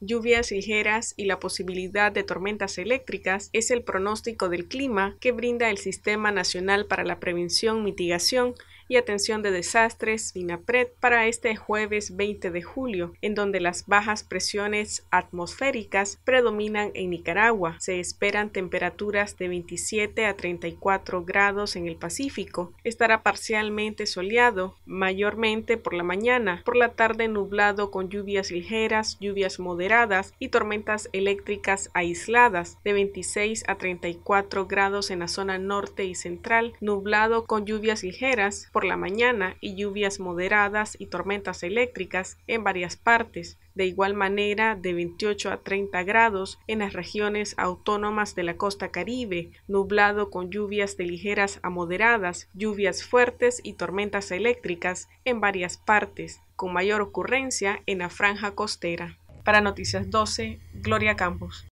lluvias ligeras y la posibilidad de tormentas eléctricas es el pronóstico del clima que brinda el Sistema Nacional para la Prevención, Mitigación y atención de desastres, SINAPRED, para este jueves 20 de julio, en donde las bajas presiones atmosféricas predominan en Nicaragua. Se esperan temperaturas de 27 a 34 grados en el Pacífico. Estará parcialmente soleado, mayormente por la mañana, por la tarde nublado con lluvias ligeras, lluvias moderadas y tormentas eléctricas aisladas de 26 a 34 grados en la zona norte y central, nublado con lluvias ligeras, por la mañana y lluvias moderadas y tormentas eléctricas en varias partes, de igual manera de 28 a 30 grados en las regiones autónomas de la costa caribe, nublado con lluvias de ligeras a moderadas, lluvias fuertes y tormentas eléctricas en varias partes, con mayor ocurrencia en la franja costera. Para Noticias 12, Gloria Campos.